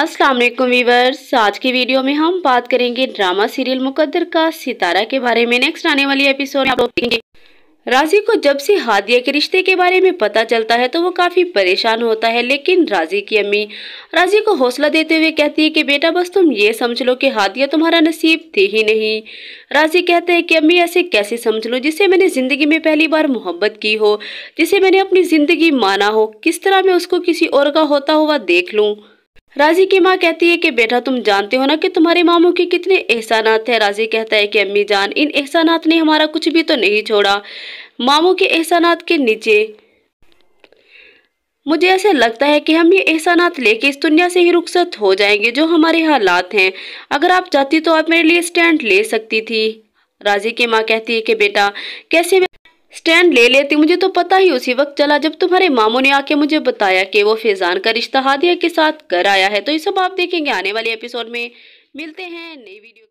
अस्सलाम वालेकुम वीवर्स आज की वीडियो में हम बात करेंगे ड्रामा सीरियल मुकद्दर का सितारा के बारे में नेक्स्ट आने वाली एपिसोड में आप लोग देखेंगे राजी को जब से हादिया के रिश्ते के बारे में पता चलता है तो वो काफ़ी परेशान होता है लेकिन राजी की अम्मी राजी को हौसला देते हुए कहती है कि बेटा बस तुम ये समझ लो कि हादिया तुम्हारा नसीब थी ही नहीं राजी कहते हैं कि अम्मी ऐसे कैसे समझ लो जिसे मैंने ज़िंदगी में पहली बार मोहब्बत की हो जिसे मैंने अपनी ज़िंदगी माना हो किस तरह मैं उसको किसी और का होता हुआ देख लूँ राजी की माँ कहती है कि बेटा तुम जानते हो ना कि तुम्हारे मामों के कितने एहसानात है राजी कहता है कि अम्मी जान इन एहसानात ने हमारा कुछ भी तो नहीं छोड़ा मामों के एहसानात के नीचे मुझे ऐसे लगता है कि हम ये एहसानात लेके इस दुनिया से ही रुखसत हो जाएंगे जो हमारे हालात हैं अगर आप चाहती तो आप मेरे लिए स्टैंड ले सकती थी राजी की माँ कहती है कि बेटा कैसे स्टैंड ले लेती मुझे तो पता ही उसी वक्त चला जब तुम्हारे मामू ने आके मुझे बताया कि वो फैजान का रिश्ता हादिया के साथ कर आया है तो ये सब आप देखेंगे आने वाले एपिसोड में मिलते हैं नई वीडियो